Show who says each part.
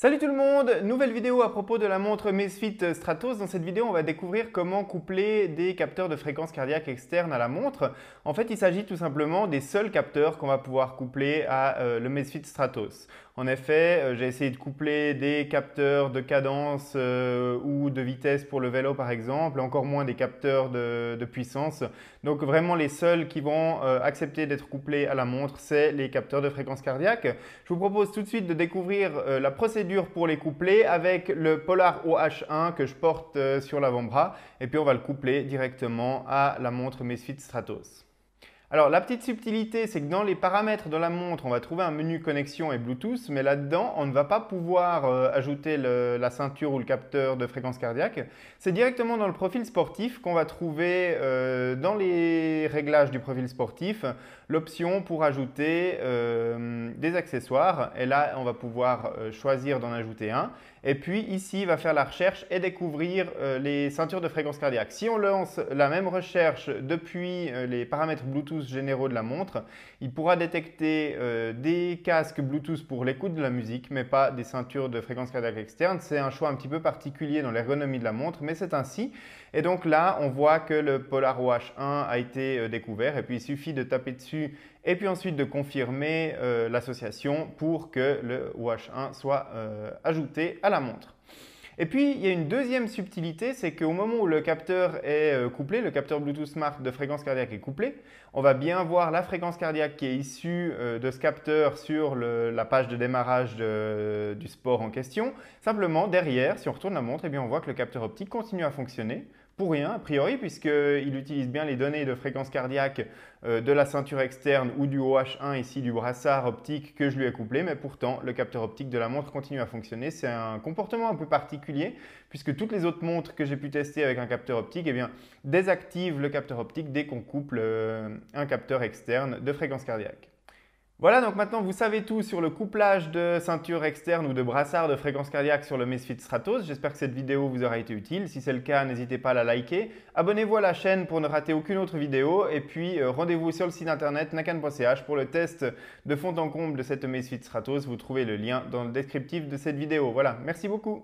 Speaker 1: Salut tout le monde Nouvelle vidéo à propos de la montre MESFIT Stratos. Dans cette vidéo, on va découvrir comment coupler des capteurs de fréquence cardiaque externe à la montre. En fait, il s'agit tout simplement des seuls capteurs qu'on va pouvoir coupler à euh, le MESFIT Stratos. En effet, euh, j'ai essayé de coupler des capteurs de cadence euh, ou de vitesse pour le vélo par exemple, encore moins des capteurs de, puissance. Donc vraiment les seuls qui vont euh, accepter d'être couplés à la montre, c'est les capteurs de fréquence cardiaque. Je vous propose tout de suite de découvrir la procédure pour les coupler avec le Polar OH1 que je porte sur l'avant-bras et puis on va le coupler directement à la montre Mesfit Stratos. Alors la petite subtilité, c'est que dans les paramètres de la montre, on va trouver un menu connexion et Bluetooth, mais là-dedans, on ne va pas pouvoir euh, ajouter la ceinture ou le capteur de fréquence cardiaque. C'est directement dans le profil sportif qu'on va trouver euh, dans les réglages du profil sportif l'option pour ajouter euh, des accessoires. Et là, on va pouvoir choisir d'en ajouter un. Et puis ici, il va faire la recherche et découvrir les ceintures de fréquence cardiaque. Si on lance la même recherche depuis les paramètres Bluetooth généraux de la montre. Il pourra détecter euh, des casques Bluetooth pour l'écoute de la musique, mais pas des ceintures de fréquence cardiaque externe. C'est un choix un petit peu particulier dans l'ergonomie de la montre, mais c'est ainsi. Et donc là, on voit que le Polar Watch 1 a été euh, découvert, et puis il suffit de taper dessus et puis ensuite de confirmer euh, l'association pour que le Watch 1 soit ajouté à la montre. Et puis, il y a une deuxième subtilité, c'est qu'au moment où le capteur est euh, couplé, le capteur Bluetooth Smart de fréquence cardiaque est couplé, on va bien voir la fréquence cardiaque qui est issue euh, de ce capteur sur la page de démarrage du sport en question. Simplement, derrière, si on retourne la montre, eh bien, on voit que le capteur optique continue à fonctionner pour rien, a priori, puisqu'il utilise bien les données de fréquence cardiaque euh, de la ceinture externe ou du OH1 ici du brassard optique que je lui ai couplé, mais pourtant le capteur optique de la montre continue à fonctionner. C'est un comportement un peu particulier, puisque toutes les autres montres que j'ai pu tester avec un capteur optique, eh bien, désactivent le capteur optique dès qu'on couple euh, un capteur externe de fréquence cardiaque. Voilà, donc maintenant vous savez tout sur le couplage de ceinture externe ou de brassard de fréquence cardiaque sur le MESFIT Stratos. J'espère que cette vidéo vous aura été utile. Si c'est le cas, n'hésitez pas à la liker. Abonnez-vous à la chaîne pour ne rater aucune autre vidéo. Et puis euh, rendez-vous sur le site internet nakan.ch pour le test de fond en comble de cette MESFIT Stratos. Vous trouvez le lien dans le descriptif de cette vidéo. Voilà, merci beaucoup.